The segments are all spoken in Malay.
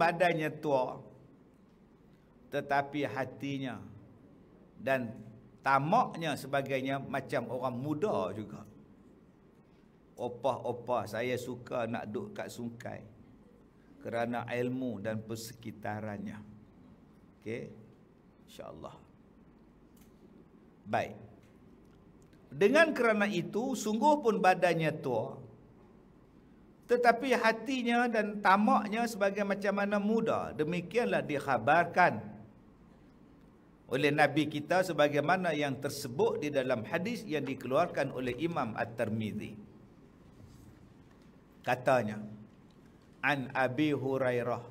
badannya tua tetapi hatinya dan tamaknya sebagainya macam orang muda juga. Opah-opah saya suka nak duduk kat sungkai kerana ilmu dan persekitarannya. Okey. insya Baik. Dengan kerana itu sungguh pun badannya tua tetapi hatinya dan tamaknya sebagai macam mana muda. Demikianlah dikhabarkan oleh Nabi kita sebagaimana yang tersebut di dalam hadis yang dikeluarkan oleh Imam At-Tirmizi. Katanya an Abi Hurairah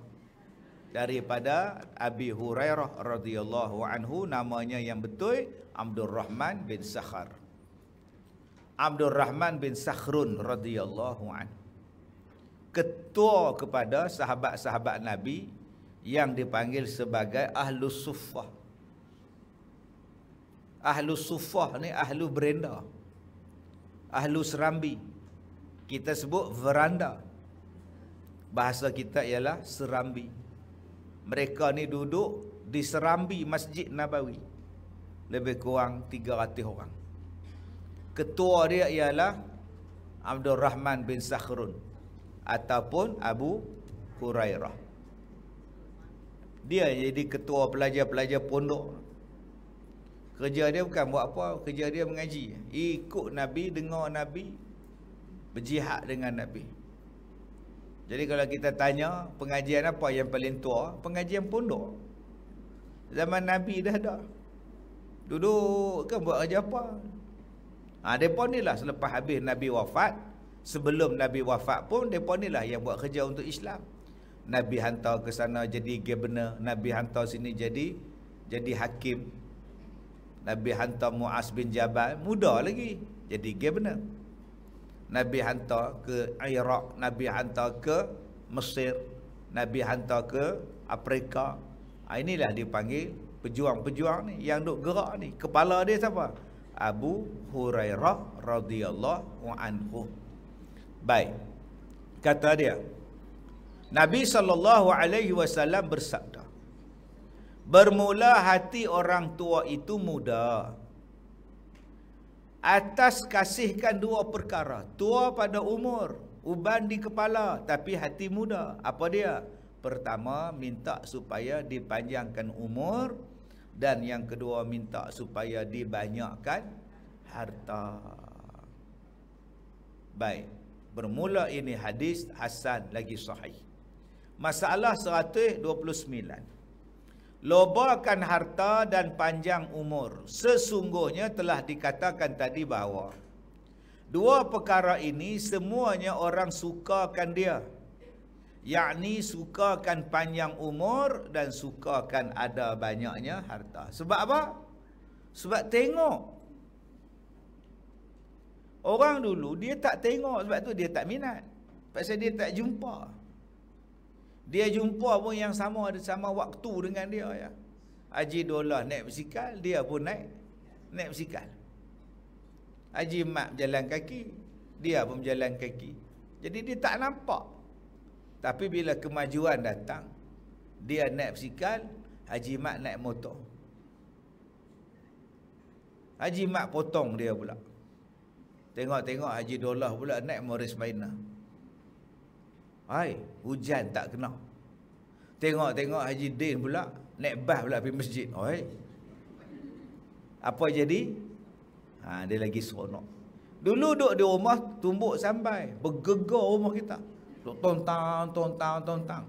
daripada Abi Hurairah radhiyallahu anhu namanya yang betul Abdul Rahman bin Sakhar. Abdul Rahman bin Sakhrun radhiyallahu anhu ketua kepada sahabat-sahabat Nabi yang dipanggil sebagai Ahlus Sufah. Ahlus Sufah ni ahlu berenda. Ahlu serambi. Kita sebut veranda. Bahasa kita ialah serambi. Mereka ni duduk di serambi Masjid Nabawi. Lebih kurang 300 orang. Ketua dia ialah Abdul Rahman bin Sakhrun ataupun Abu Hurairah. Dia jadi ketua pelajar-pelajar pondok. Kerja dia bukan buat apa, kerja dia mengaji. Ikut Nabi, dengar Nabi, berjihad dengan Nabi. Jadi kalau kita tanya pengajian apa yang paling tua, pengajian pondok. Zaman Nabi dah ada. Duduk kan buat kerja apa? Ha, mereka ni lah selepas habis Nabi wafat, sebelum Nabi wafat pun mereka ni lah yang buat kerja untuk Islam Nabi hantar ke sana jadi gubernur, Nabi hantar sini jadi jadi hakim Nabi hantar Muaz bin Jabal muda lagi jadi gubernur. Nabi hantar ke Iraq Nabi hantar ke Mesir Nabi hantar ke Afrika ha, inilah dipanggil pejuang-pejuang ni yang duk gerak ni kepala dia siapa Abu Hurairah radhiyallahu anhu Baik. Kata dia, Nabi saw bersabda, "Bermula hati orang tua itu muda. Atas kasihkan dua perkara, tua pada umur, uban di kepala tapi hati muda. Apa dia? Pertama, minta supaya dipanjangkan umur dan yang kedua minta supaya dibanyakkan harta." Baik bermula ini hadis hasan lagi sahih. Masalah 129. Lobakan harta dan panjang umur. Sesungguhnya telah dikatakan tadi bahawa dua perkara ini semuanya orang sukakan dia. Yakni sukakan panjang umur dan sukakan ada banyaknya harta. Sebab apa? Sebab tengok Orang dulu dia tak tengok sebab tu dia tak minat. Pasal dia tak jumpa. Dia jumpa pun yang sama ada sama waktu dengan dia ya. Haji Dolah naik basikal, dia pun naik naik basikal. Haji Mat berjalan kaki, dia pun berjalan kaki. Jadi dia tak nampak. Tapi bila kemajuan datang, dia naik basikal, Haji Mat naik motor. Haji Mat potong dia pula. Tengok-tengok Haji Dolah pula naik Morris Baina. Hai, hujan tak kena. Tengok-tengok Haji Din pula naik bas pula pergi masjid. Oi. Apa jadi? Ha, dia lagi seronok. Dulu duduk di rumah tumbuk sampai bergegar rumah kita. Duk tontang, tontang, tontang.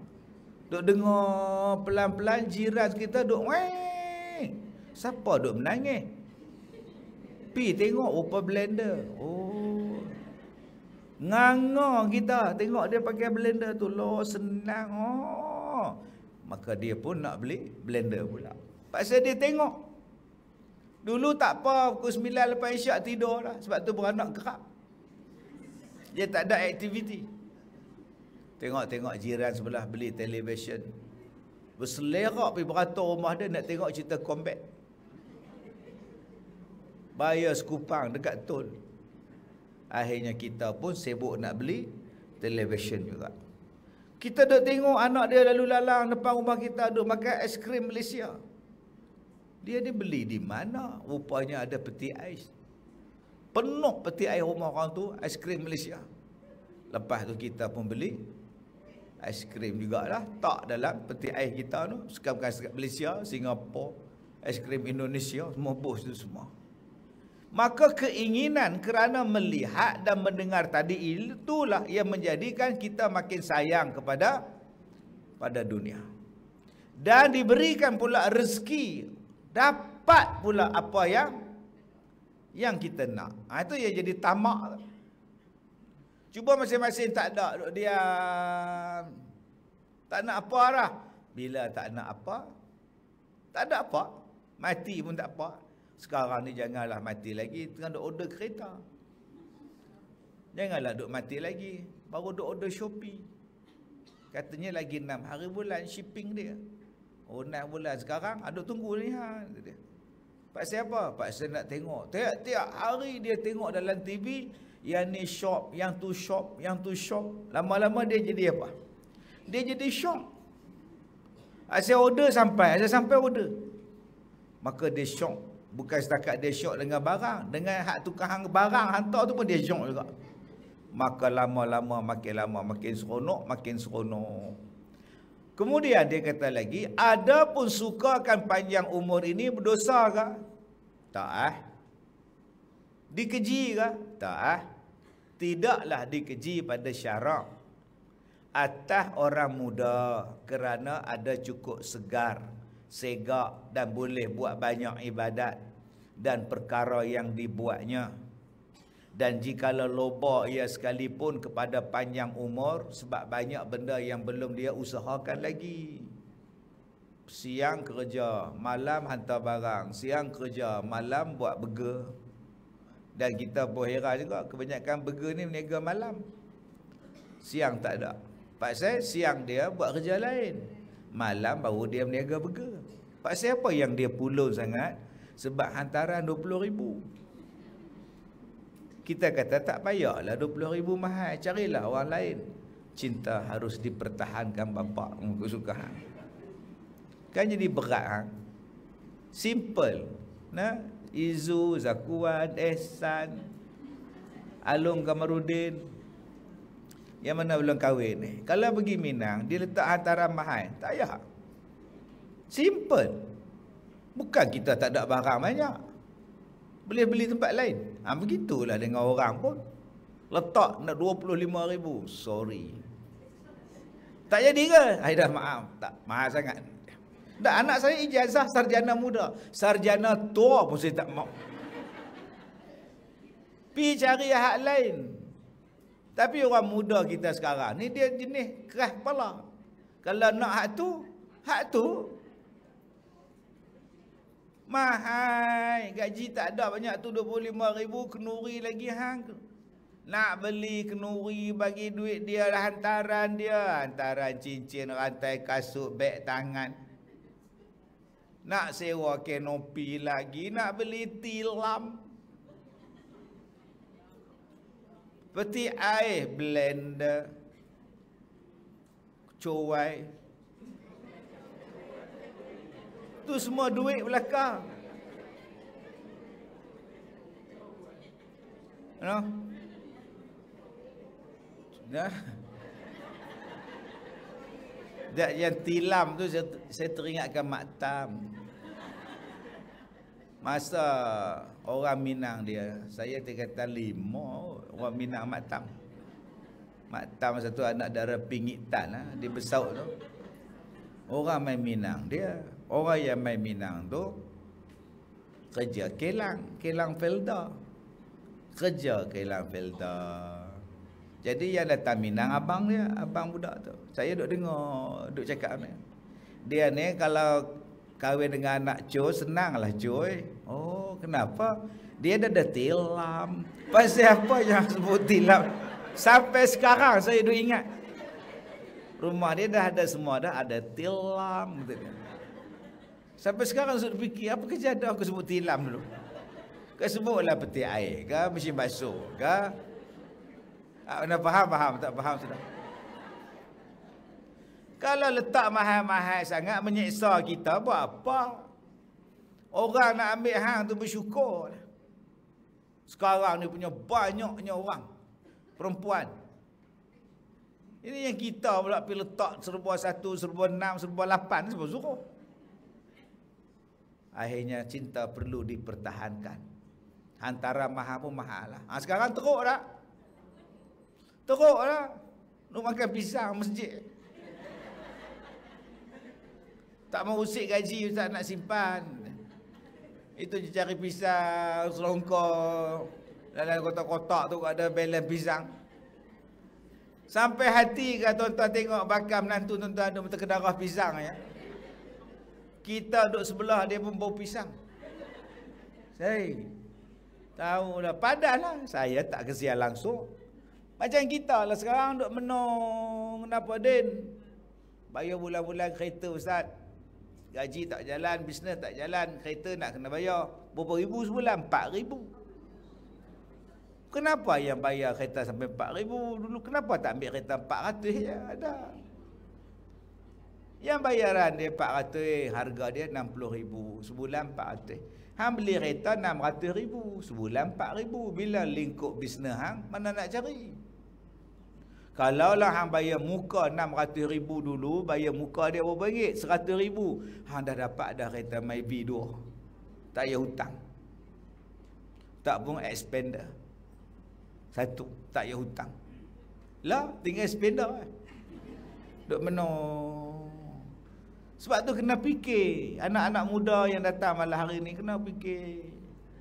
Duk dengar pelan-pelan jiran kita duk weng. Siapa duk menangis? pi tengok rupa blender. Oh. Nganga kita tengok dia pakai blender tu. Lo senang. Oh. Maka dia pun nak beli blender pula. Pasal dia tengok. Dulu tak apa pukul 9 lepas isyak tidur lah. Sebab tu beranak kerap. Dia tak ada aktiviti. Tengok-tengok jiran sebelah beli televisyen. Berselerak pergi beratur rumah dia nak tengok cerita combat. Bayar kupang dekat tol akhirnya kita pun sibuk nak beli television juga kita dah tengok anak dia lalu lalang depan rumah kita duk makan krim Malaysia dia ni beli di mana rupanya ada peti ais penuh peti ais rumah orang tu es krim Malaysia lepas tu kita pun beli es aiskrim jugalah tak dalam peti ais kita tu sekarang bukan Malaysia Singapura krim Indonesia semua bos tu semua Maka keinginan kerana melihat dan mendengar tadi itulah yang menjadikan kita makin sayang kepada pada dunia. Dan diberikan pula rezeki, dapat pula apa yang yang kita nak. Ha, itu yang jadi tamak. Cuba masing-masing tak ada, dia Tak nak apa lah. Bila tak nak apa, tak ada apa. Mati pun tak apa sekarang ni janganlah mati lagi tengah duk order kereta janganlah duk mati lagi baru duk order Shopee katanya lagi 6 hari bulan shipping dia oh 6 bulan sekarang ada tunggu ni ha dia Pasal apa? Pasal nak tengok. Tiap-tiap hari dia tengok dalam TV, yang ni shop, yang tu shop, yang tu shop. Lama-lama dia jadi apa? Dia jadi shop. Asyik ah, order sampai, asyik sampai order. Maka dia shop. Bukan setakat dia syok dengan barang. Dengan hak tukang barang hantar tu pun dia syok juga. Maka lama-lama, makin lama, makin seronok, makin seronok. Kemudian dia kata lagi, ada pun sukakan panjang umur ini berdosa ke? Tak eh. Dikeji ke? Tak eh. Tidaklah dikeji pada syarak. Atas orang muda kerana ada cukup segar segak dan boleh buat banyak ibadat dan perkara yang dibuatnya. Dan jikalau loba ia sekalipun kepada panjang umur sebab banyak benda yang belum dia usahakan lagi. Siang kerja, malam hantar barang. Siang kerja, malam buat burger. Dan kita pun heran juga kebanyakan burger ni meniaga malam. Siang tak ada. Pasal siang dia buat kerja lain. Malam baru dia meniaga burger. Pasal apa yang dia pulau sangat? Sebab hantaran RM20,000. Kita kata tak payahlah RM20,000 mahal. Carilah orang lain. Cinta harus dipertahankan bapa Muka suka. Ha. Kan jadi berat. Ha? Simple. Nah, Izu, Zakuan, Ehsan, Alung Kamarudin. Yang mana belum kahwin ni. Kalau pergi Minang, dia letak hantaran mahal. Tak payah. Simple. Bukan kita tak ada barang banyak. Boleh beli tempat lain. Ha, begitulah dengan orang pun. Letak nak 25 ribu. Sorry. Tak jadi ke? Aida maaf. Tak mahal sangat. Dah anak saya ijazah sarjana muda. Sarjana tua pun saya tak mau. Pi cari hak lain. Tapi orang muda kita sekarang ni dia jenis keras kepala. Kalau nak hak tu, hak tu Mahal. Gaji tak ada banyak tu 25 ribu. Kenuri lagi hang. Nak beli kenuri bagi duit dia lah hantaran dia. Hantaran cincin, rantai kasut, beg tangan. Nak sewa kenopi lagi. Nak beli tilam. Peti air blender. Cowai. Cowai tu semua duit belakang. You Dah. Dah yang tilam tu saya, saya teringatkan tam. Masa orang Minang dia, saya tiga kata lima orang Minang mak tam, mak tam satu anak darah pingitan lah, di Besau tu. Orang main Minang dia, Orang yang main minang tu kerja kelang, kelang felda. Kerja kelang felda. Jadi yang datang minang abang dia, abang budak tu. Saya duduk dengar, duduk cakap ni. Dia ni kalau kahwin dengan anak cuy, lah cuy. Oh, kenapa? Dia dah ada tilam. Pasti apa yang sebut tilam? Sampai sekarang saya duduk ingat. Rumah dia dah ada semua dah, ada tilam. betul Sampai sekarang saya fikir apa kejadian aku sebut tilam dulu. Kau sebutlah peti air ke mesin basuh ke. Ah, nak faham faham tak faham sudah. Kalau letak mahal-mahal sangat menyiksa kita buat apa? Orang nak ambil hang tu bersyukur. Sekarang ni punya banyaknya orang. Perempuan. Ini yang kita pula pergi letak serba satu, serba enam, serba lapan. Ini serba suruh. Akhirnya cinta perlu dipertahankan Antara maha pun maha lah ha, Sekarang teruk tak? Teruk lah Nak makan pisang masjid Tak mau usik gaji tak nak simpan Itu je cari pisang Selongkor Dalam kotak-kotak tu ada balance pisang Sampai hati kata tuan-tuan tengok bakam menantu tuan-tuan ada mata kedarah pisang ya. Kita duduk sebelah dia pun bau pisang. Saya tahu dah lah saya tak kesian langsung. Macam kita lah sekarang duduk menung kenapa din? Bayar bulan-bulan kereta ustaz. Gaji tak jalan, bisnes tak jalan, kereta nak kena bayar. Berapa ribu sebulan? Empat ribu. Kenapa yang bayar kereta sampai empat ribu dulu? Kenapa tak ambil kereta empat ratus? Ya, ada. Yang bayaran dia 400 harga dia 60 ribu sebulan 400 Hang beli kereta 600 ribu sebulan 4 ribu Bila lingkup bisnes hang mana nak cari Kalaulah hang bayar muka 600 ribu dulu Bayar muka dia berapa ringgit? 100 ribu Hang dah dapat dah kereta Maybe 2 Tak payah hutang Tak pun expander Satu Tak payah hutang Lah tinggal expander eh. Duk menung sebab tu kena fikir. Anak-anak muda yang datang malam hari ni kena fikir.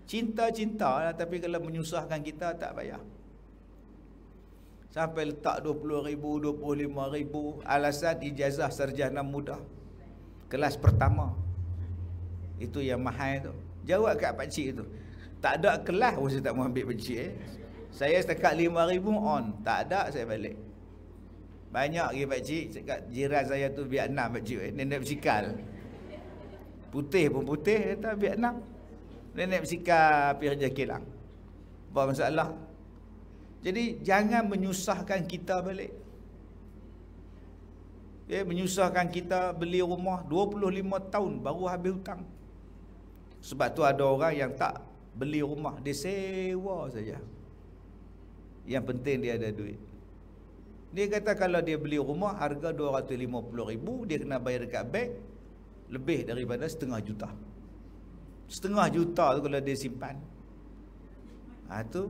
Cinta-cinta lah tapi kalau menyusahkan kita tak payah. Sampai letak RM20,000, rm ribu? alasan ijazah sarjana muda. Kelas pertama. Itu yang mahal tu. Jawab kat pakcik tu. Tak ada kelas pun oh, saya tak mau ambil pakcik eh. Saya setakat rm ribu on. Tak ada saya balik. Banyak lagi pak cik cakap jiran saya tu Vietnam pak cik. Nenek bersikal. Putih pun putih kata Vietnam. Nenek bersikal pergi kerja kilang. Apa masalah? Jadi jangan menyusahkan kita balik. Ya, menyusahkan kita beli rumah 25 tahun baru habis hutang. Sebab tu ada orang yang tak beli rumah, dia sewa saja. Yang penting dia ada duit. Dia kata kalau dia beli rumah harga 250 ribu, dia kena bayar dekat bank lebih daripada setengah juta. Setengah juta tu kalau dia simpan. Ha, tu,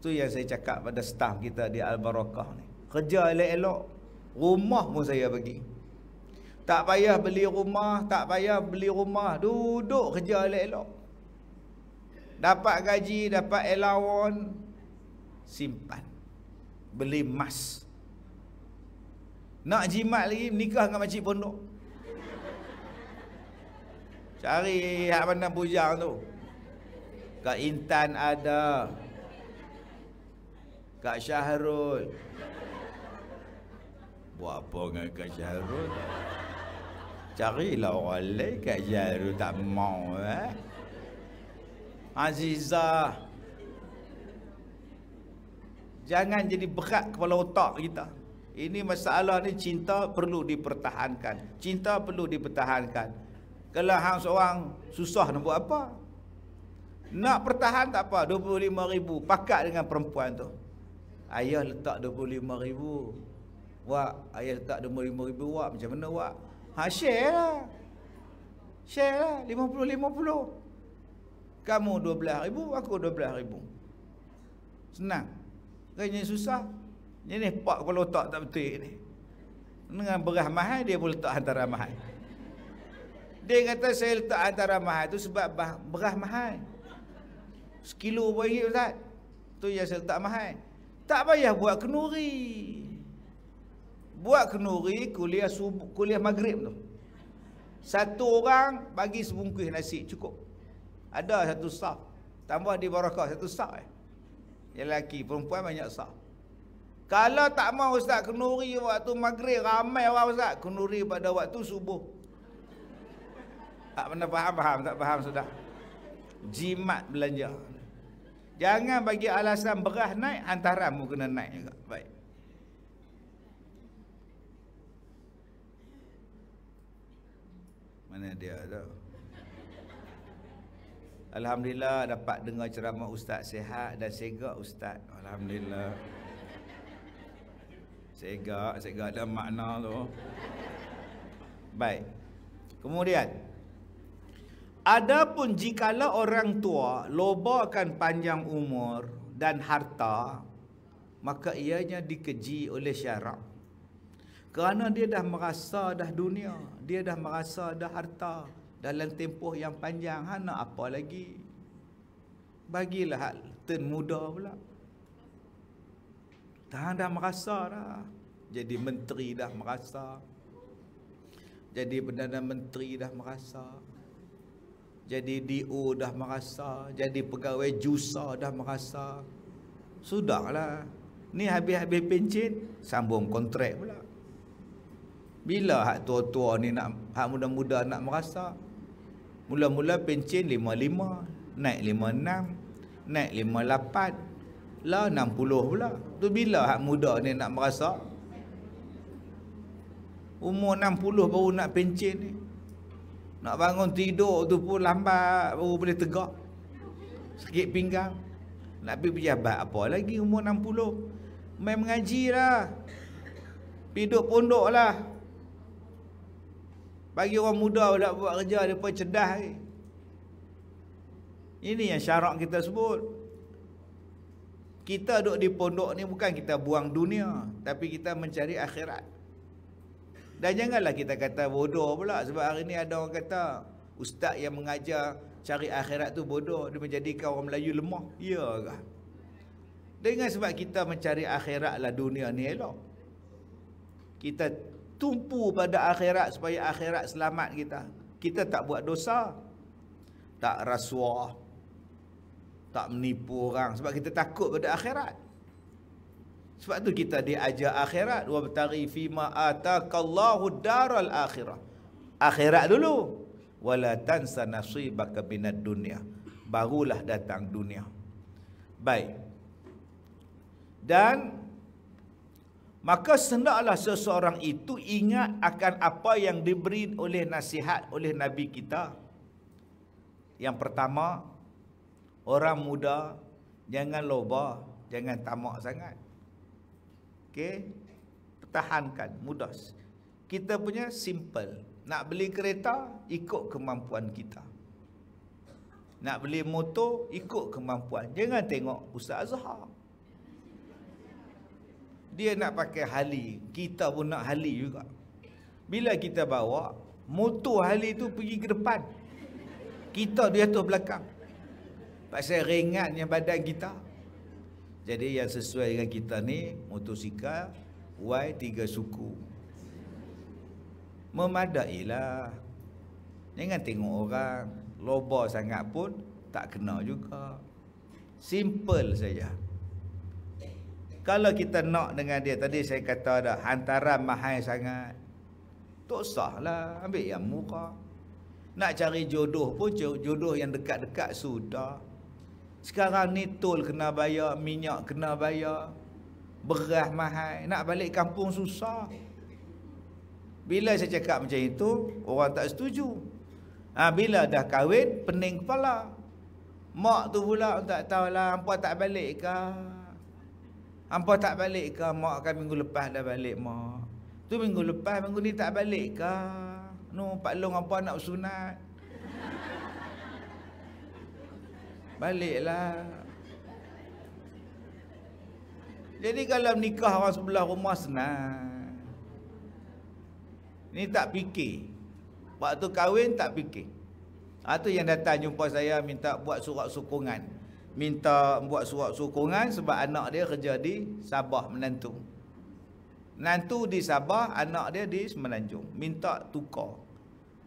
tu yang saya cakap pada staff kita di Al-Barakah ni. Kerja elok-elok, rumah pun saya bagi. Tak payah beli rumah, tak payah beli rumah. Duduk kerja elok-elok. Dapat gaji, dapat allowance, simpan beli emas nak jimat lagi nikah dengan makcik pondok cari hak pandang bujang tu kak intan ada kak syahrul buat apa dengan kak syahrul carilah orang lain kak syahrul tak mau eh Azizah Jangan jadi berat kepala otak kita. Ini masalah ni cinta perlu dipertahankan. Cinta perlu dipertahankan. Kalau hang seorang susah nak buat apa? Nak pertahan tak apa. 25 ribu. Pakat dengan perempuan tu. Ayah letak 25 ribu. Wak, ayah letak 25 ribu. Wak, macam mana wak? Ha, share lah. Share lah. 50-50. Kamu 12 ribu, aku 12 ribu. Senang. Kau ni susah. Ini ni pak kepala otak tak betul ni. Dengan beras mahal eh, dia boleh letak antara mahal. Dia kata saya letak antara mahal tu sebab beras mahal. Eh. Sekilo buat ringgit Ustaz. Tu yang saya letak mahal. Eh. Tak payah buat kenuri. Buat kenuri kuliah sub, kuliah maghrib tu. Satu orang bagi sebungkus nasi cukup. Ada satu sah Tambah di barakah satu sah eh lelaki perempuan banyak sah kalau tak mau ustaz kenduri waktu maghrib ramai orang ustaz kenduri pada waktu subuh tak pernah faham faham tak faham sudah jimat belanja jangan bagi alasan beras naik hantaran pun kena naik juga baik mana dia tu Alhamdulillah dapat dengar ceramah ustaz sehat dan segak ustaz. Alhamdulillah. Segak, segak dalam makna tu. Baik. Kemudian Adapun jikala orang tua lobakan panjang umur dan harta maka ianya dikeji oleh syarak. Kerana dia dah merasa dah dunia, dia dah merasa dah harta, dalam tempoh yang panjang ha nak apa lagi bagilah hal ten muda pula dah dah merasa dah jadi menteri dah merasa jadi perdana menteri dah merasa jadi DO dah merasa jadi pegawai jusa dah merasa sudahlah ni habis-habis pencin sambung kontrak pula bila hak tua-tua ni nak hak muda-muda nak merasa Mula-mula pencin lima, naik lima enam, naik lima 58, lah puluh pula. Tu bila hak muda ni nak merasa? Umur enam puluh baru nak pencin ni. Nak bangun tidur tu pun lambat baru boleh tegak. Sakit pinggang. Nak pergi pejabat apa lagi umur enam puluh, Main mengaji lah. Piduk pondok lah. Bagi orang muda budak buat kerja dia pun cerdas lagi. Ini yang syarat kita sebut. Kita duduk di pondok ni bukan kita buang dunia. Tapi kita mencari akhirat. Dan janganlah kita kata bodoh pula. Sebab hari ni ada orang kata ustaz yang mengajar cari akhirat tu bodoh. Dia menjadikan orang Melayu lemah. Ya ke? Dengan sebab kita mencari akhirat lah dunia ni elok. Kita tumpu pada akhirat supaya akhirat selamat kita. Kita tak buat dosa. Tak rasuah. Tak menipu orang sebab kita takut pada akhirat. Sebab tu kita diajar akhirat wa batari fi ma ataqallahu daral akhirah. Akhirat dulu. Wala tansa nasibaka binad dunya. Barulah datang dunia. Baik. Dan Maka sendaklah seseorang itu ingat akan apa yang diberi oleh nasihat oleh Nabi kita. Yang pertama, orang muda jangan loba, jangan tamak sangat. Okey, pertahankan, mudah. Kita punya simple. Nak beli kereta, ikut kemampuan kita. Nak beli motor, ikut kemampuan. Jangan tengok Ustaz Azhar dia nak pakai hali kita pun nak hali juga bila kita bawa motor hali tu pergi ke depan kita dia tu belakang pasal ringannya badan kita jadi yang sesuai dengan kita ni motosikal Y tiga suku memadailah jangan tengok orang loba sangat pun tak kena juga simple saja kalau kita nak dengan dia Tadi saya kata ada hantaran mahal sangat Tak sah lah Ambil yang muka Nak cari jodoh pun jodoh yang dekat-dekat Sudah Sekarang ni tol kena bayar Minyak kena bayar Beras mahal Nak balik kampung susah Bila saya cakap macam itu Orang tak setuju ha, Bila dah kahwin pening kepala Mak tu pula tak tahulah Apa tak balik kah Hampa tak balik ke mak kan minggu lepas dah balik mak. Tu minggu lepas minggu ni tak balik ke. No, Pak Long apa nak sunat. Baliklah. Jadi kalau nikah orang sebelah rumah senang. Ni tak fikir. Waktu kahwin tak fikir. Ha, tu yang datang jumpa saya minta buat surat sokongan minta buat surat sokongan sebab anak dia kerja di Sabah menantung. Menantu di Sabah, anak dia di Semenanjung. Minta tukar.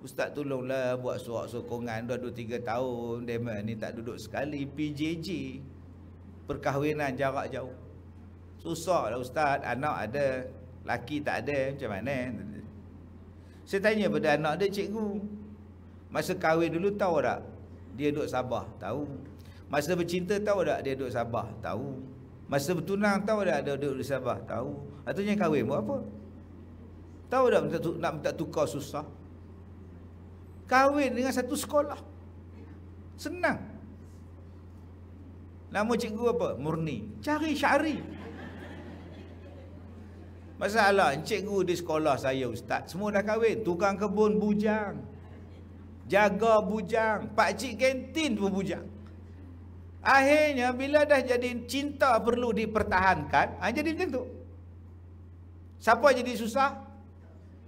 Ustaz tolonglah buat surat sokongan. dua-dua tiga tahun, dia ni tak duduk sekali. PJJ, perkahwinan jarak jauh. Susah lah Ustaz, anak ada. Laki tak ada, macam mana? Saya tanya pada anak dia, cikgu. Masa kahwin dulu tahu tak? Dia duduk Sabah, tahu. Masa bercinta tahu tak dia duduk Sabah? Tahu. Masa bertunang tahu tak dia duduk di Sabah? Tahu. Atau yang kahwin buat apa? Tahu tak minta, nak minta tukar susah? Kahwin dengan satu sekolah. Senang. Nama cikgu apa? Murni. Cari syari. Masalah, cikgu di sekolah saya ustaz, semua dah kahwin. Tukang kebun bujang. Jaga bujang. pak cik kantin pun bujang. Akhirnya bila dah jadi cinta perlu dipertahankan, ha, jadi macam tu. Siapa jadi susah?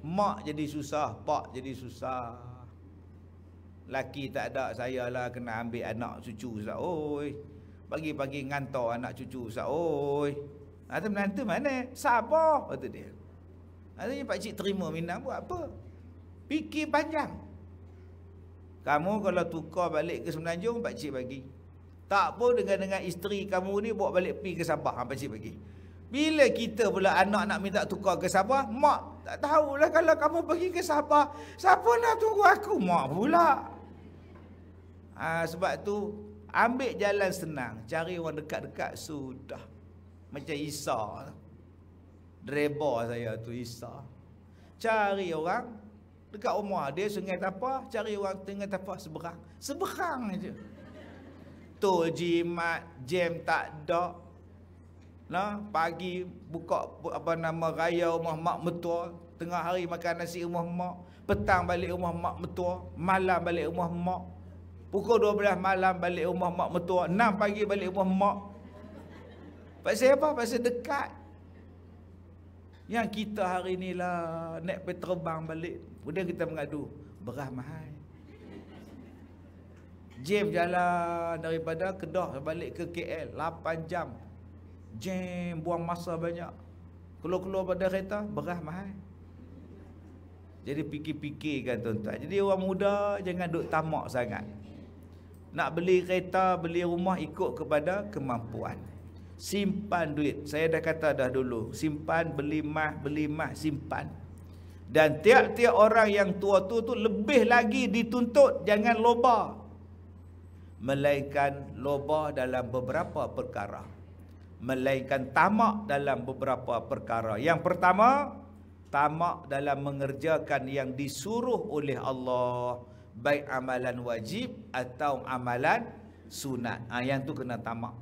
Mak jadi susah, pak jadi susah. Laki tak ada saya lah kena ambil anak cucu Ustaz. Oi. Pagi-pagi ngantau anak cucu Ustaz. Oi. nanti ha, menantu mana? Sabo betul oh, dia. Artinya pak cik terima minang buat apa? Pikir panjang. Kamu kalau tukar balik ke Semenanjung, pak cik bagi. Tak pun dengan-dengan isteri kamu ni bawa balik pergi ke Sabah. apa pakcik pergi. Bila kita pula anak nak minta tukar ke Sabah, mak tak tahulah kalau kamu pergi ke Sabah, siapa nak tunggu aku? Mak pula. Ha, sebab tu, ambil jalan senang. Cari orang dekat-dekat, sudah. Macam Isa. Dreba saya tu Isa. Cari orang dekat rumah dia, sungai tapah. Cari orang tengah tapah, seberang. Seberang je betul jimat jam tak ada nah pagi buka apa nama raya rumah mak mertua tengah hari makan nasi rumah mak petang balik rumah mak mertua malam balik rumah mak pukul 12 malam balik rumah mak mertua 6 pagi balik rumah mak pasal apa pasal dekat yang kita hari ni lah naik terbang balik kemudian kita mengadu beras mahal Jam jalan daripada Kedah balik ke KL 8 jam. Jam buang masa banyak. Keluar-keluar pada kereta beras mahal. Jadi fikir-fikirkan tuan-tuan. Jadi orang muda jangan duk tamak sangat. Nak beli kereta, beli rumah ikut kepada kemampuan. Simpan duit. Saya dah kata dah dulu. Simpan, beli mah, beli mah, simpan. Dan tiap-tiap orang yang tua tu tu lebih lagi dituntut jangan lobar melainkan loba dalam beberapa perkara melainkan tamak dalam beberapa perkara yang pertama tamak dalam mengerjakan yang disuruh oleh Allah baik amalan wajib atau amalan sunat ha, yang tu kena tamak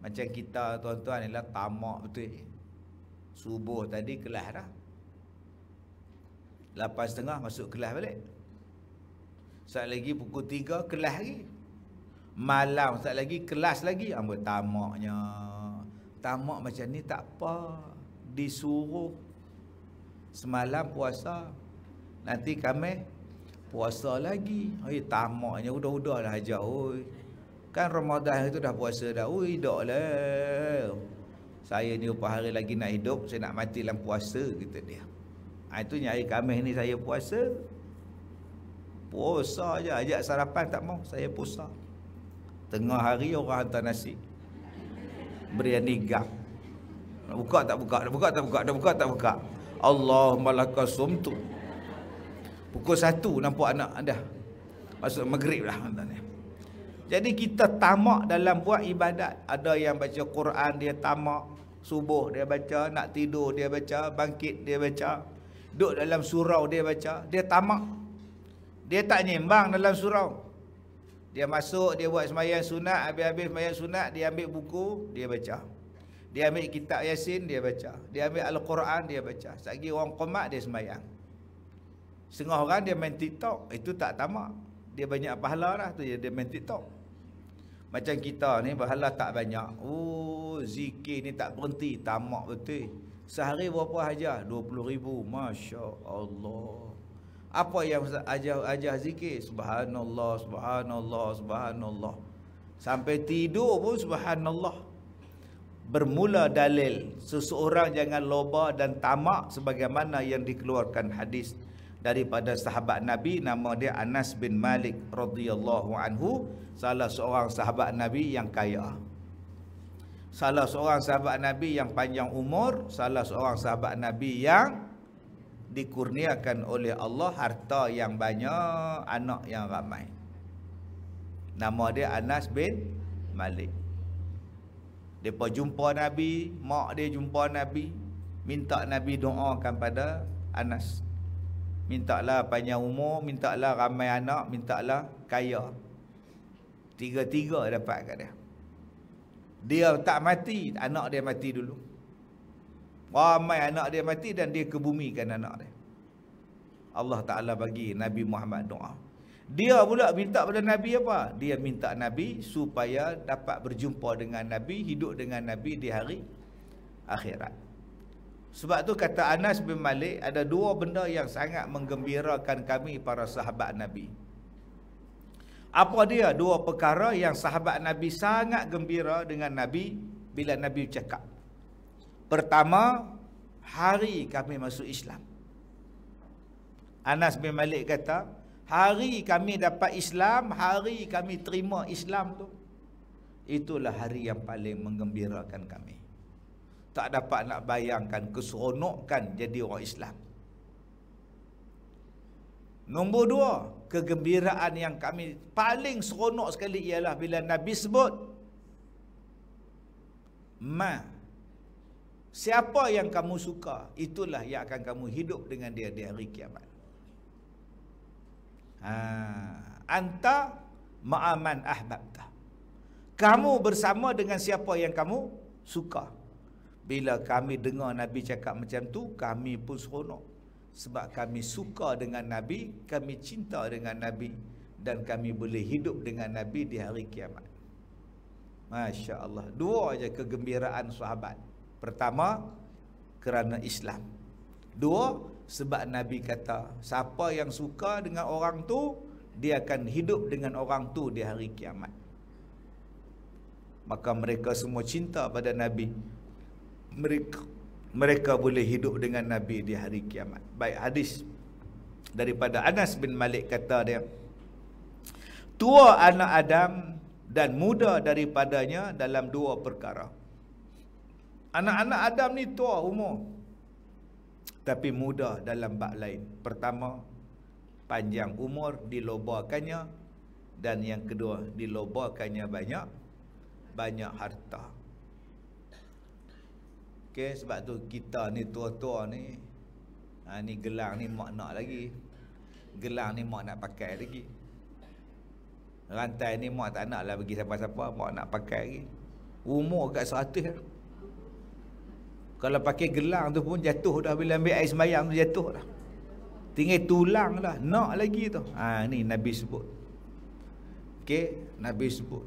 macam kita tuan-tuan ialah tamak betul subuh tadi kelas dah setengah masuk kelas balik Sat lagi pukul tiga kelas lagi. Malam sat lagi kelas lagi. Ambo tamaknya. Tamak macam ni tak apa. Disuruh semalam puasa. Nanti kami puasa lagi. Oi eh, tamaknya udah-udahlah aja oi. Kan Ramadan itu dah puasa dah. Oi dak lah. Saya ni upah hari lagi nak hidup, saya nak mati dalam puasa kita dia. Ha, itu ni hari Khamis ni saya puasa. Puasa je ajak sarapan tak mau saya puasa. Tengah hari orang hantar nasi. Berani nak Buka tak buka, buka tak buka, buka tak buka. Allahumma laka sumtu. Pukul satu nampak anak anda. Masuk maghrib lah. Ya. Jadi kita tamak dalam buat ibadat. Ada yang baca Quran dia tamak. Subuh dia baca, nak tidur dia baca, bangkit dia baca. Duduk dalam surau dia baca, dia tamak. Dia tak nyembang dalam surau. Dia masuk, dia buat semayang sunat, habis-habis semayang sunat, dia ambil buku, dia baca. Dia ambil kitab Yasin, dia baca. Dia ambil Al-Quran, dia baca. Sagi orang komat, dia semayang. Setengah orang dia main TikTok, itu tak tamak. Dia banyak pahala lah tu, dia main TikTok. Macam kita ni, pahala tak banyak. Oh, zikir ni tak berhenti, tamak betul. Sehari berapa hajar? 20 ribu. Masya Allah. Apa yang Ustaz ajar, ajar zikir? Subhanallah, subhanallah, subhanallah. Sampai tidur pun subhanallah. Bermula dalil. Seseorang jangan loba dan tamak sebagaimana yang dikeluarkan hadis daripada sahabat Nabi nama dia Anas bin Malik radhiyallahu anhu salah seorang sahabat Nabi yang kaya salah seorang sahabat Nabi yang panjang umur salah seorang sahabat Nabi yang dikurniakan oleh Allah harta yang banyak, anak yang ramai. Nama dia Anas bin Malik. Depa jumpa Nabi, mak dia jumpa Nabi, minta Nabi doakan pada Anas. Mintalah panjang umur, mintalah ramai anak, mintalah kaya. Tiga-tiga dapat kat dia. Dia tak mati, anak dia mati dulu. Ramai anak dia mati dan dia kebumikan anak dia. Allah Ta'ala bagi Nabi Muhammad doa. Dia pula minta pada Nabi apa? Dia minta Nabi supaya dapat berjumpa dengan Nabi, hidup dengan Nabi di hari akhirat. Sebab tu kata Anas bin Malik, ada dua benda yang sangat menggembirakan kami para sahabat Nabi. Apa dia dua perkara yang sahabat Nabi sangat gembira dengan Nabi bila Nabi cakap? Pertama hari kami masuk Islam. Anas bin Malik kata, hari kami dapat Islam, hari kami terima Islam tu itulah hari yang paling menggembirakan kami. Tak dapat nak bayangkan keseronokan jadi orang Islam. Nombor dua, kegembiraan yang kami paling seronok sekali ialah bila Nabi sebut, Ma Siapa yang kamu suka, itulah yang akan kamu hidup dengan dia di hari kiamat. Ha, anta ma'aman ahbabta. Kamu bersama dengan siapa yang kamu suka. Bila kami dengar Nabi cakap macam tu, kami pun seronok. Sebab kami suka dengan Nabi, kami cinta dengan Nabi. Dan kami boleh hidup dengan Nabi di hari kiamat. Masya Allah. Dua aja kegembiraan sahabat. Pertama kerana Islam. Dua sebab Nabi kata, siapa yang suka dengan orang tu, dia akan hidup dengan orang tu di hari kiamat. Maka mereka semua cinta pada Nabi. Mereka mereka boleh hidup dengan Nabi di hari kiamat. Baik hadis daripada Anas bin Malik kata dia tua anak Adam dan muda daripadanya dalam dua perkara. Anak-anak Adam ni tua umur. Tapi muda dalam bak lain. Pertama, panjang umur dilobakannya. Dan yang kedua, dilobakannya banyak. Banyak harta. Okay, sebab tu kita ni tua-tua ni. Ha, ni gelang ni mak nak lagi. Gelang ni mak nak pakai lagi. Rantai ni mak tak nak lah bagi siapa-siapa. Mak nak pakai lagi. Umur kat seratus lah. Kalau pakai gelang tu pun jatuh dah bila ambil air sembahyang tu jatuh lah. Tinggal tulang lah. Nak lagi tu. Ha, ni Nabi sebut. Okay. Nabi sebut.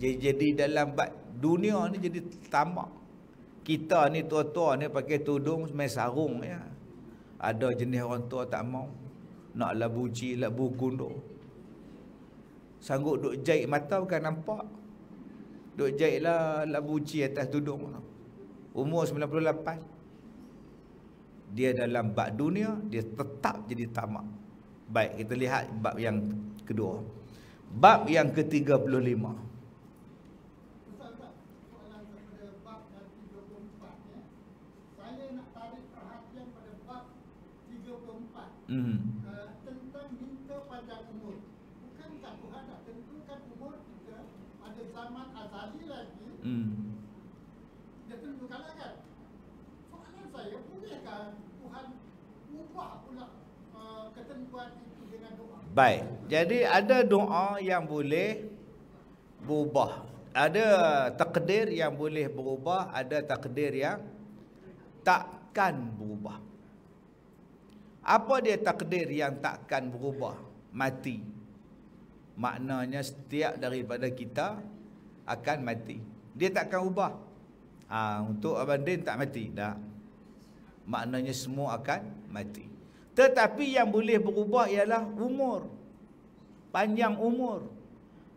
Jadi, jadi dalam dunia ni jadi tamak. Kita ni tua-tua ni pakai tudung main sarung ya. Ada jenis orang tua tak mau. Nak labu buci, labu kundur. Sanggup duk jahit mata bukan nampak. Duk jahit lah labu buci atas tudung. Nampak. Umur 98 Dia dalam bak dunia Dia tetap jadi tamak Baik kita lihat bab yang kedua Bab yang ke-35 Hmm. Tentang minta umur Bukankah Tuhan tentukan umur kita Pada zaman azali lagi hmm. Baik. Jadi ada doa yang boleh berubah. Ada takdir yang boleh berubah, ada takdir yang takkan berubah. Apa dia takdir yang takkan berubah? Mati. Maknanya setiap daripada kita akan mati. Dia takkan ubah. Ha, untuk Abang Din tak mati. Tak. Maknanya semua akan mati. Tetapi yang boleh berubah ialah umur. Panjang umur.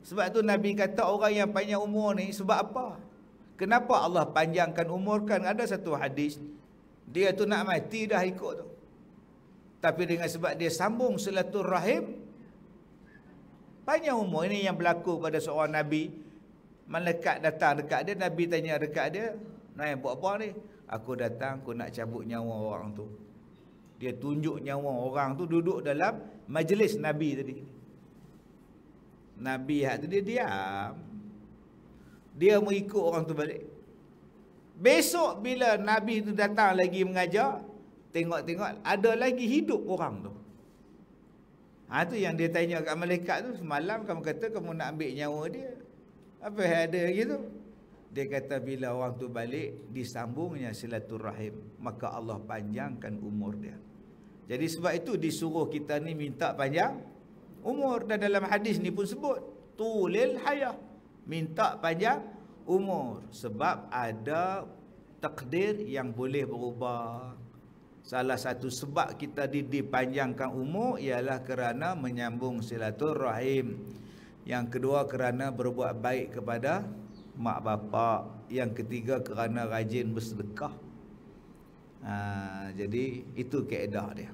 Sebab tu Nabi kata orang yang panjang umur ni sebab apa? Kenapa Allah panjangkan umur kan? Ada satu hadis. Dia tu nak mati dah ikut tu. Tapi dengan sebab dia sambung selatul rahim. Panjang umur ini yang berlaku pada seorang Nabi. Malaikat datang dekat dia. Nabi tanya dekat dia. Naik buat apa ni? Aku datang aku nak cabut nyawa orang tu. Dia tunjuk nyawa orang tu duduk dalam majlis Nabi tadi. Nabi hak tu dia diam. Dia mengikut orang tu balik. Besok bila Nabi tu datang lagi mengajar, tengok-tengok ada lagi hidup orang tu. Ha tu yang dia tanya kat malaikat tu semalam kamu kata kamu nak ambil nyawa dia. Apa yang ada lagi tu? Dia kata bila orang tu balik disambungnya silaturahim maka Allah panjangkan umur dia. Jadi sebab itu disuruh kita ni minta panjang umur. Dan dalam hadis ni pun sebut. Tulil hayah. Minta panjang umur. Sebab ada takdir yang boleh berubah. Salah satu sebab kita dipanjangkan umur ialah kerana menyambung silaturahim. Yang kedua kerana berbuat baik kepada mak bapak. Yang ketiga kerana rajin bersedekah. Ha, jadi itu keedah dia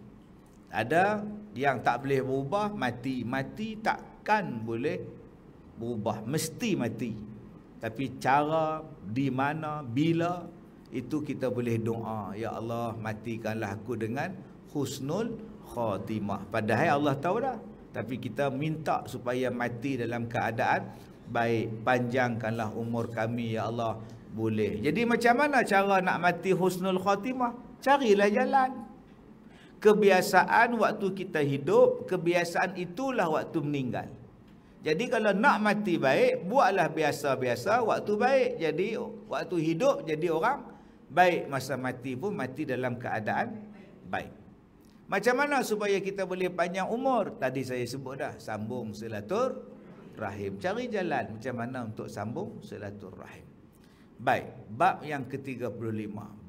ada yang tak boleh berubah mati mati takkan boleh berubah mesti mati tapi cara di mana bila itu kita boleh doa ya Allah matikanlah aku dengan husnul khatimah padahal Allah tahu dah tapi kita minta supaya mati dalam keadaan baik panjangkanlah umur kami ya Allah boleh jadi macam mana cara nak mati husnul khatimah carilah jalan kebiasaan waktu kita hidup, kebiasaan itulah waktu meninggal. Jadi kalau nak mati baik, buatlah biasa-biasa waktu baik. Jadi waktu hidup jadi orang baik masa mati pun mati dalam keadaan baik. Macam mana supaya kita boleh panjang umur? Tadi saya sebut dah, sambung silatur rahim. Cari jalan macam mana untuk sambung silatur rahim. Baik, bab yang ke-35.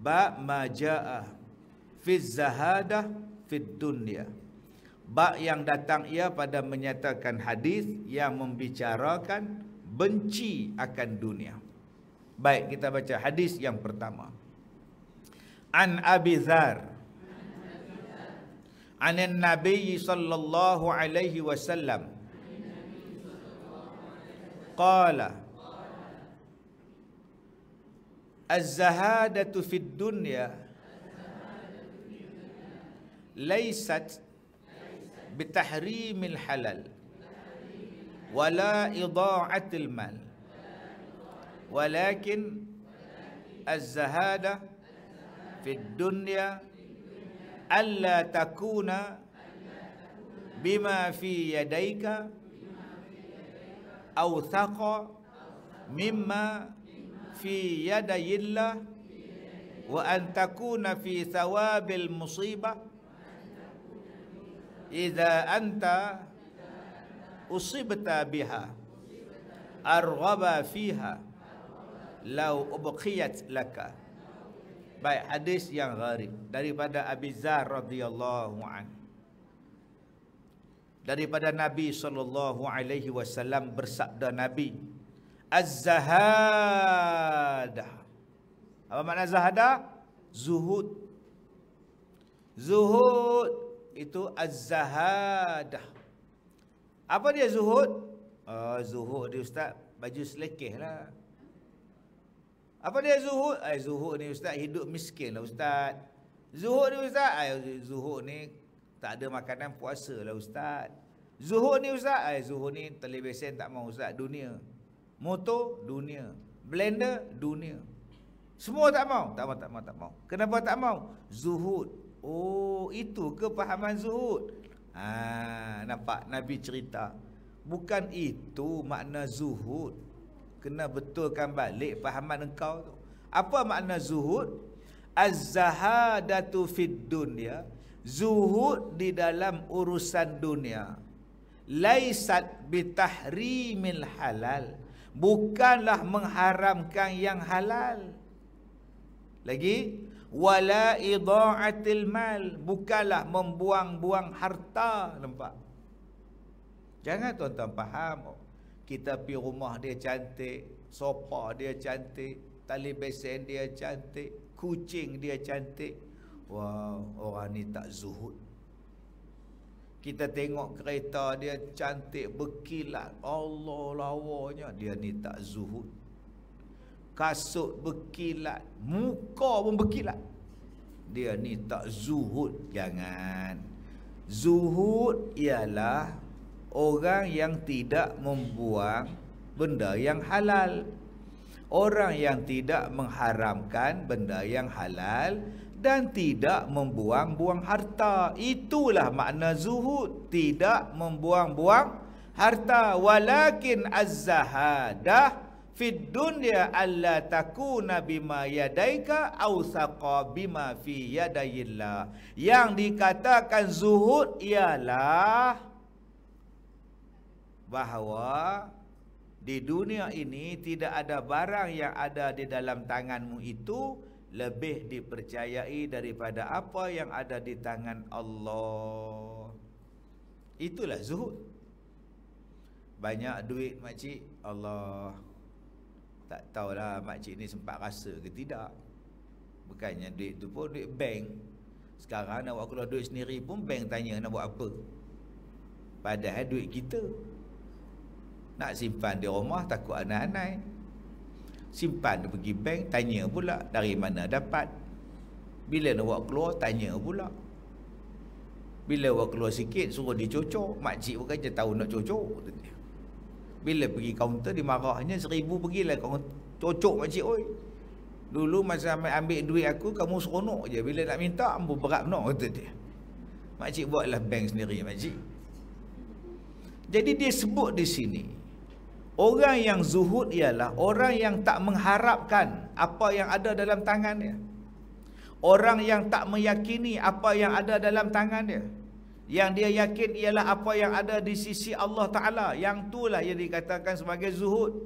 Bab majaah fi fid dunya. Bab yang datang ia pada menyatakan hadis yang membicarakan benci akan dunia. Baik, kita baca hadis yang pertama. An Abi Dzar عن النبي صلى الله عليه وسلم قال الزهاده في الدنيا ليست بتحريم الحلال ولا إضاعة المال ولكن الزهادة في الدنيا ألا تكون بما في يديك أوثق مما في يدي الله وأن تكون في ثواب المصيبة idza anta usibta biha arghaba fiha law ubqiyat laka baik hadis yang gharib daripada Abi Zar radhiyallahu an daripada Nabi sallallahu alaihi wasallam bersabda Nabi az-zahada apa makna zahada zuhud zuhud itu az-zahadah. Apa dia zuhud? Oh, zuhud dia ustaz, baju selekeh lah. Apa dia zuhud? Ay, zuhud ni ustaz, hidup miskin lah ustaz. Zuhud ni ustaz, Ay, zuhud ni tak ada makanan puasa lah ustaz. Zuhud ni ustaz, Ay, zuhud ni televisyen tak mau ustaz, dunia. Motor, dunia. Blender, dunia. Semua tak mau, tak mau, tak mau, tak mau. Kenapa tak mau? Zuhud. Oh, itu ke pemahaman zuhud? Ha, nampak Nabi cerita. Bukan itu makna zuhud. Kena betulkan balik pemahaman engkau tu. Apa makna zuhud? Az-zahadatu fid dunya. Zuhud di dalam urusan dunia. Laisat bitahrimil halal. Bukanlah mengharamkan yang halal. Lagi, wala idaatil mal bukalah membuang-buang harta nampak jangan tuan-tuan faham kita pi rumah dia cantik sofa dia cantik tali besen dia cantik kucing dia cantik wow orang ni tak zuhud kita tengok kereta dia cantik berkilat Allah lawanya dia ni tak zuhud kasut berkilat, muka pun berkilat. Dia ni tak zuhud jangan. Zuhud ialah orang yang tidak membuang benda yang halal. Orang yang tidak mengharamkan benda yang halal dan tidak membuang-buang harta. Itulah makna zuhud, tidak membuang-buang harta walakin azzahadah az fid dunya alla takuna bima yadaika au saqa bima fi yadayillah yang dikatakan zuhud ialah bahawa di dunia ini tidak ada barang yang ada di dalam tanganmu itu lebih dipercayai daripada apa yang ada di tangan Allah. Itulah zuhud. Banyak duit makcik, Allah tak tahulah makcik ni sempat rasa ke tidak bukannya duit tu pun duit bank sekarang nak buat keluar duit sendiri pun bank tanya nak buat apa padahal duit kita nak simpan di rumah takut anak-anak simpan pergi bank tanya pula dari mana dapat bila nak buat keluar tanya pula bila buat keluar sikit suruh dicocok makcik pun kata tahu nak cocok bila pergi kaunter dia marahnya seribu pergilah kau cocok makcik oi. Dulu masa ambil duit aku kamu seronok je bila nak minta ambil berat benar kata dia. Makcik buatlah bank sendiri makcik. Jadi dia sebut di sini orang yang zuhud ialah orang yang tak mengharapkan apa yang ada dalam tangannya. Orang yang tak meyakini apa yang ada dalam tangannya yang dia yakin ialah apa yang ada di sisi Allah Ta'ala yang itulah yang dikatakan sebagai zuhud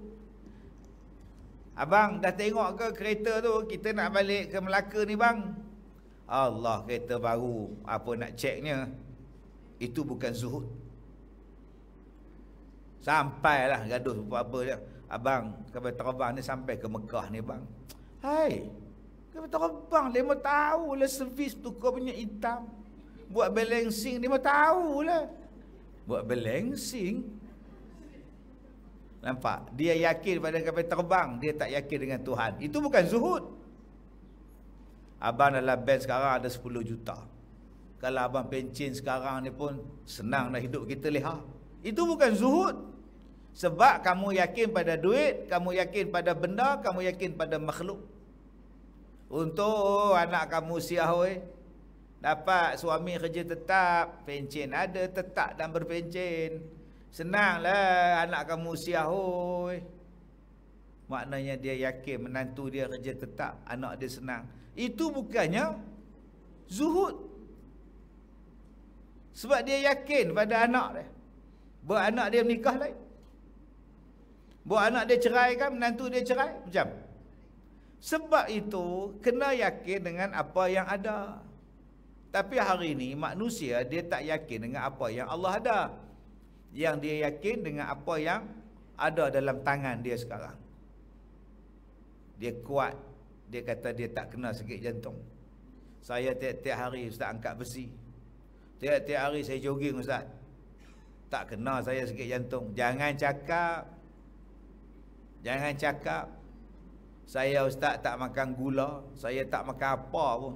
abang dah tengok ke kereta tu kita nak balik ke Melaka ni bang Allah kereta baru apa nak ceknya itu bukan zuhud sampailah gaduh apa-apa dia abang kapal terbang ni sampai ke Mekah ni bang hai kapal terbang mahu tahu lah servis tukar punya hitam buat balancing 5 tahulah. Buat balancing. Nampak? Dia yakin pada kapal terbang, dia tak yakin dengan Tuhan. Itu bukan zuhud. Abang dalam band sekarang ada 10 juta. Kalau abang pencin sekarang ni pun senang nak hidup kita leha. Ha? Itu bukan zuhud. Sebab kamu yakin pada duit, kamu yakin pada benda, kamu yakin pada makhluk. Untuk anak kamu siah Dapat suami kerja tetap, pencen ada tetap dan berpencen. Senanglah anak kamu siah oi. Maknanya dia yakin menantu dia kerja tetap, anak dia senang. Itu bukannya zuhud. Sebab dia yakin pada anak dia. Buat anak dia menikah lain. Buat anak dia cerai kan, menantu dia cerai. Macam? Sebab itu, kena yakin dengan apa yang Ada. Tapi hari ini manusia dia tak yakin dengan apa yang Allah ada. Yang dia yakin dengan apa yang ada dalam tangan dia sekarang. Dia kuat. Dia kata dia tak kena sakit jantung. Saya tiap-tiap hari Ustaz angkat besi. Tiap-tiap hari saya jogging Ustaz. Tak kena saya sakit jantung. Jangan cakap. Jangan cakap. Saya Ustaz tak makan gula. Saya tak makan apa pun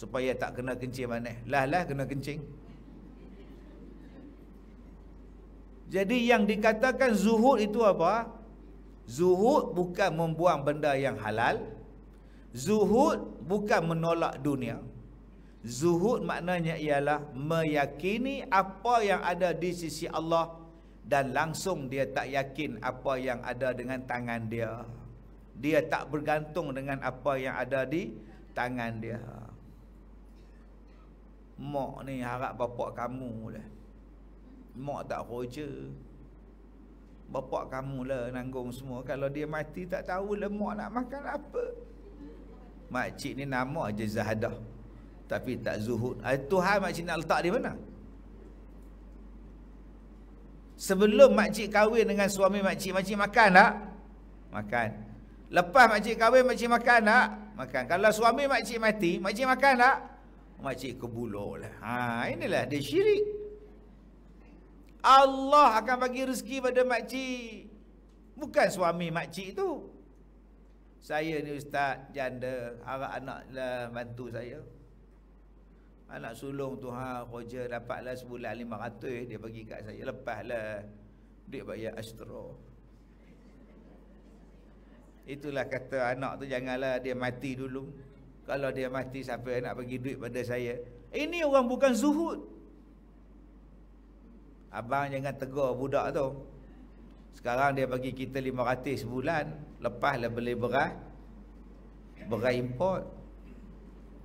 supaya tak kena kencing maneh. Lah lah kena kencing. Jadi yang dikatakan zuhud itu apa? Zuhud bukan membuang benda yang halal. Zuhud bukan menolak dunia. Zuhud maknanya ialah meyakini apa yang ada di sisi Allah dan langsung dia tak yakin apa yang ada dengan tangan dia. Dia tak bergantung dengan apa yang ada di tangan dia mak ni harap bapak kamu lah mak tak roja bapak kamu lah nanggung semua kalau dia mati tak tahu lah mak nak makan apa makcik ni nama je zahadah tapi tak zuhud ah, Tuhan makcik nak letak di mana sebelum makcik kahwin dengan suami makcik makcik makan tak makan lepas makcik kahwin makcik makan tak makan kalau suami makcik mati makcik makan tak Masjid kebuluh lah. Ha, inilah dia syirik. Allah akan bagi rezeki pada makcik. Bukan suami makcik tu. Saya ni ustaz janda. Harap anak lah bantu saya. Anak sulung tu ha, Roger dapatlah sebulan lima ratus. Dia bagi kat saya. lepas lah. Dia bayar astro. Itulah kata anak tu janganlah dia mati dulu. Kalau dia mati siapa nak bagi duit pada saya Ini orang bukan zuhud Abang jangan tegur budak tu Sekarang dia bagi kita 500 sebulan Lepas lah beli beras Beras import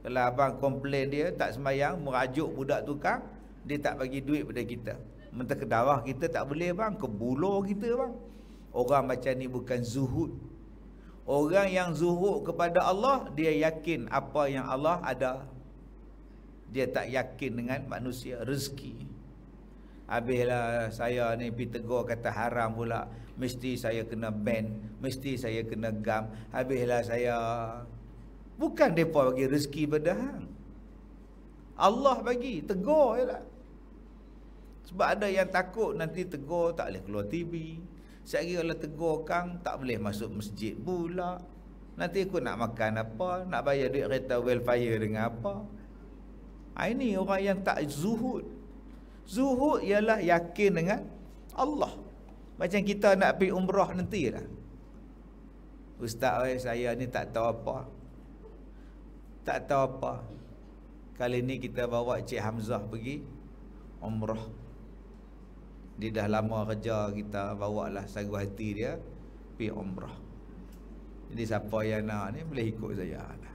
Kalau abang komplain dia tak semayang Merajuk budak tukang Dia tak bagi duit pada kita Mentah kedawah kita tak boleh bang Kebulur kita bang Orang macam ni bukan zuhud Orang yang zuhud kepada Allah Dia yakin apa yang Allah ada Dia tak yakin dengan manusia rezeki Habislah saya ni pergi kata haram pula Mesti saya kena ban Mesti saya kena gam Habislah saya Bukan mereka bagi rezeki berdahang Allah bagi tegur je lah sebab ada yang takut nanti tegur tak boleh keluar TV. Sehari Allah tegur kang tak boleh masuk masjid pula. Nanti aku nak makan apa, nak bayar duit kereta welfare dengan apa. Ha, ini orang yang tak zuhud. Zuhud ialah yakin dengan Allah. Macam kita nak pergi umrah nanti lah. Ustaz oi, saya ni tak tahu apa. Tak tahu apa. Kali ni kita bawa Cik Hamzah pergi umrah dia dah lama kerja kita bawa lah sagu hati dia pergi umrah jadi siapa yang nak ni boleh ikut saya lah.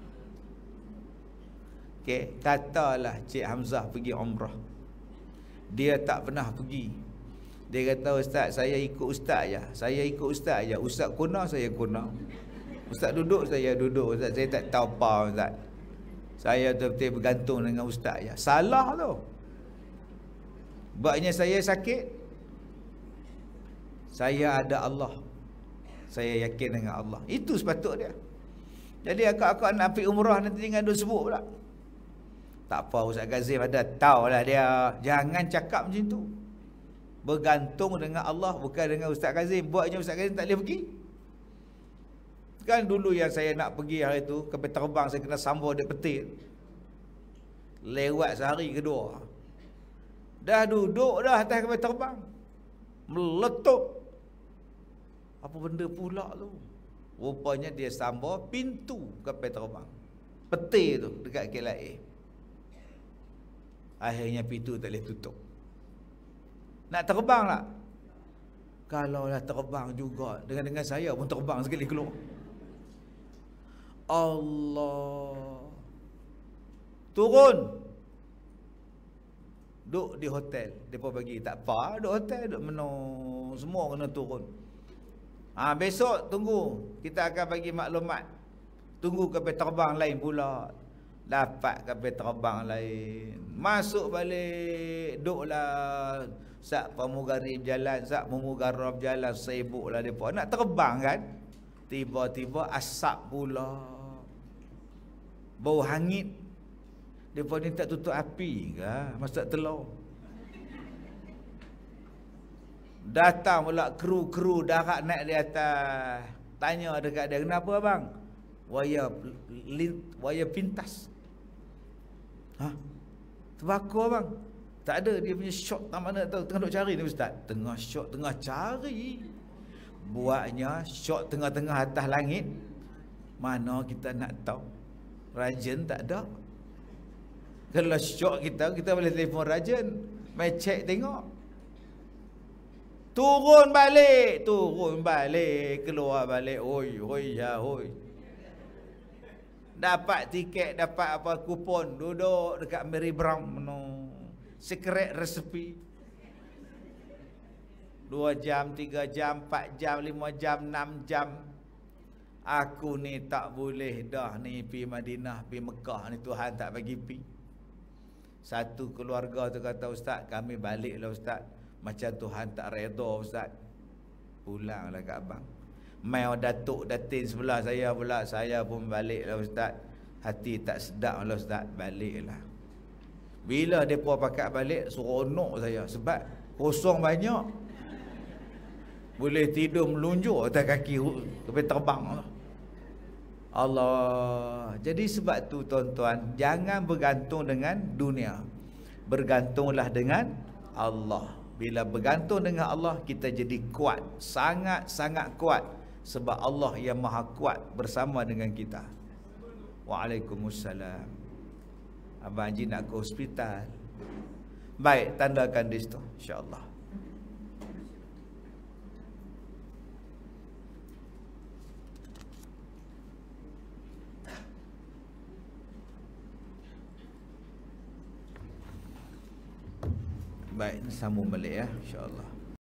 Okay, tata lah Cik Hamzah pergi umrah. Dia tak pernah pergi. Dia kata, Ustaz, saya ikut Ustaz ya. Saya ikut Ustaz ya. Ustaz kuna, saya kuna. Ustaz duduk, saya duduk. Ustaz, saya tak tahu apa, Ustaz. Saya betul-betul bergantung dengan Ustaz ya. Salah tu. Sebabnya saya sakit, saya ada Allah. Saya yakin dengan Allah. Itu sepatut dia. Jadi aku-aku nak pergi umrah nanti dengan dia sebut pula. Tak apa Ustaz Ghazim ada. Tahu lah dia. Jangan cakap macam tu. Bergantung dengan Allah bukan dengan Ustaz Ghazim Buat macam Ustaz Ghazim tak boleh pergi. Kan dulu yang saya nak pergi hari tu. Kepi terbang saya kena sambar dia petir. Lewat sehari kedua. Dah duduk dah atas kapal terbang. Meletup. Apa benda pula tu? Rupanya dia sambar pintu ke terbang. Peti tu dekat KLIA. Akhirnya pintu tak boleh tutup. Nak terbang tak? Kalaulah terbang juga. Dengan-dengan saya pun terbang sekali keluar. Allah. Turun. Duk di hotel. Dia pun bagi tak apa. Duk hotel. Duk menung. Semua kena turun. Ha, besok tunggu kita akan bagi maklumat. Tunggu kapal terbang lain pula. Dapat kapal terbang lain. Masuk balik. Duklah. Sak pemugari jalan. Sak pemugari jalan. Sibuklah dia pun. Nak terbang kan? Tiba-tiba asap pula. Bau hangit. Dia pun ni tak tutup api ke? Masak telur. Datang pula kru-kru darat naik di atas. Tanya dekat dia, kenapa bang? Waya, waya pintas. Ha? Terbakar abang Tak ada, dia punya shock tak mana tahu. Tengah duk cari ni ustaz. Tengah shock, tengah cari. Buatnya shock tengah-tengah atas langit. Mana kita nak tahu? Rajin tak ada. Kalau shock kita, kita boleh telefon rajin. Main cek tengok. Turun balik, turun balik, keluar balik. Oi, oi, ya, oi. Dapat tiket, dapat apa kupon. Duduk dekat Mary Brown. No. Secret resepi. Dua jam, tiga jam, empat jam, lima jam, enam jam. Aku ni tak boleh dah ni pi Madinah, pi Mekah ni Tuhan tak bagi pi. Satu keluarga tu kata ustaz, kami balik lah ustaz. Macam Tuhan tak redha Ustaz lah ke Abang Mai datuk datin sebelah saya pula Saya pun balik, baliklah Ustaz Hati tak sedap lah Ustaz lah. Bila mereka pakat balik Seronok saya Sebab kosong banyak Boleh tidur melunjuk atas kaki Tapi terbang lah Allah Jadi sebab tu tuan-tuan Jangan bergantung dengan dunia Bergantunglah dengan Allah bila bergantung dengan Allah kita jadi kuat, sangat-sangat kuat sebab Allah yang Maha Kuat bersama dengan kita. Waalaikumsalam. Abang Haji nak ke hospital. Baik, tandakan di situ insya-Allah. Baik, sambung balik ya insyaallah